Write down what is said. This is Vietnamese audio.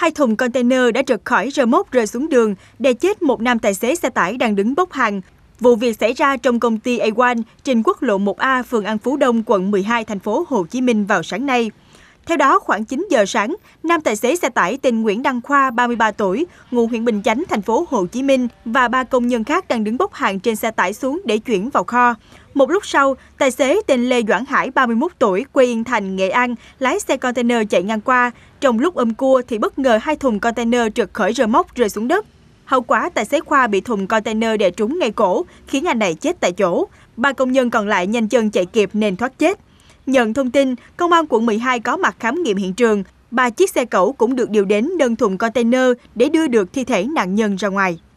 hai thùng container đã trượt khỏi rơ móc rơi xuống đường, đè chết một nam tài xế xe tải đang đứng bốc hàng. Vụ việc xảy ra trong công ty A1 trên quốc lộ 1A, phường An Phú Đông, quận 12, thành phố Hồ Chí Minh vào sáng nay. Theo đó, khoảng 9 giờ sáng, nam tài xế xe tải tên Nguyễn Đăng Khoa, 33 tuổi, ngụ huyện Bình Chánh, thành phố Hồ Chí Minh và ba công nhân khác đang đứng bốc hàng trên xe tải xuống để chuyển vào kho. Một lúc sau, tài xế tên Lê Doãn Hải, 31 tuổi, quê Yên Thành, Nghệ An, lái xe container chạy ngang qua. Trong lúc ôm cua thì bất ngờ hai thùng container trượt khỏi rơ móc rơi xuống đất. Hậu quả, tài xế Khoa bị thùng container đè trúng ngay cổ, khiến anh này chết tại chỗ. Ba công nhân còn lại nhanh chân chạy kịp nên thoát chết. Nhận thông tin, công an quận 12 có mặt khám nghiệm hiện trường. Ba chiếc xe cẩu cũng được điều đến nâng thùng container để đưa được thi thể nạn nhân ra ngoài.